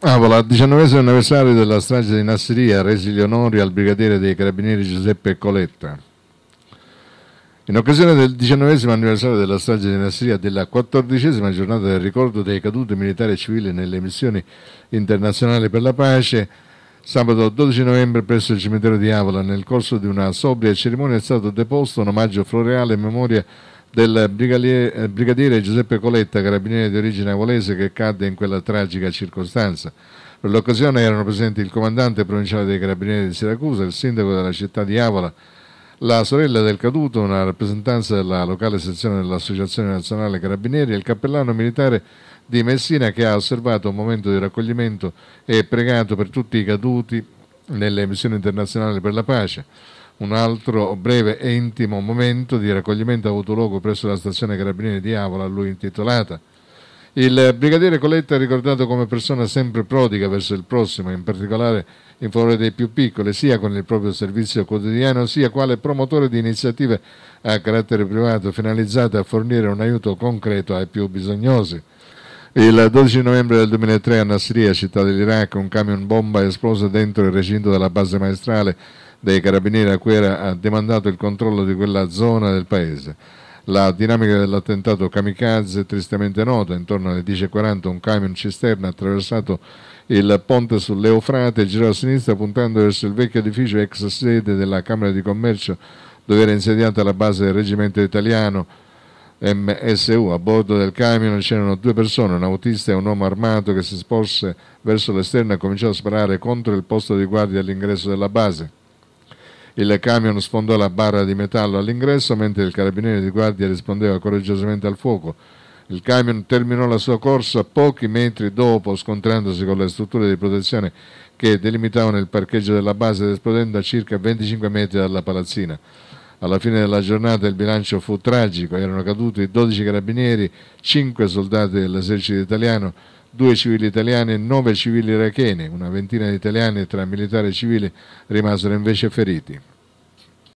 Avola, ah, al diciannovesimo anniversario della strage di Nasseria, resi gli onori al brigadiere dei carabinieri Giuseppe Coletta. In occasione del diciannovesimo anniversario della strage di Nasseria e della quattordicesima giornata del ricordo dei caduti militari e civili nelle missioni internazionali per la pace, sabato 12 novembre presso il cimitero di Avola, nel corso di una sobria cerimonia è stato deposto un omaggio floreale in memoria di del eh, brigadiere Giuseppe Coletta, carabiniere di origine avolese, che cadde in quella tragica circostanza. Per l'occasione erano presenti il comandante provinciale dei carabinieri di Siracusa, il sindaco della città di Avola, la sorella del caduto, una rappresentanza della locale sezione dell'Associazione Nazionale Carabinieri e il cappellano militare di Messina che ha osservato un momento di raccoglimento e pregato per tutti i caduti nelle missioni internazionali per la pace. Un altro breve e intimo momento di raccoglimento ha avuto luogo presso la stazione Carabinieri di Avola, a lui intitolata. Il brigadiere Coletta è ricordato come persona sempre prodiga verso il prossimo, in particolare in favore dei più piccoli, sia con il proprio servizio quotidiano, sia quale promotore di iniziative a carattere privato finalizzate a fornire un aiuto concreto ai più bisognosi. Il 12 novembre del 2003 a Nasria, città dell'Iraq, un camion bomba è esploso dentro il recinto della base maestrale dei carabinieri a cui era demandato il controllo di quella zona del paese. La dinamica dell'attentato kamikaze è tristemente nota. Intorno alle 10.40 un camion cisterna ha attraversato il ponte sull'Eufrate e girò a sinistra puntando verso il vecchio edificio ex sede della Camera di Commercio dove era insediata la base del reggimento italiano MSU. A bordo del camion c'erano due persone, un autista e un uomo armato che si sporse verso l'esterno e cominciò a sparare contro il posto di guardia all'ingresso della base. Il camion sfondò la barra di metallo all'ingresso mentre il carabiniere di guardia rispondeva coraggiosamente al fuoco. Il camion terminò la sua corsa pochi metri dopo, scontrandosi con le strutture di protezione che delimitavano il parcheggio della base ed esplodendo a circa 25 metri dalla palazzina. Alla fine della giornata il bilancio fu tragico, erano caduti 12 carabinieri, 5 soldati dell'esercito italiano, due civili italiani e nove civili iracheni, una ventina di italiani tra militari e civili rimasero invece feriti.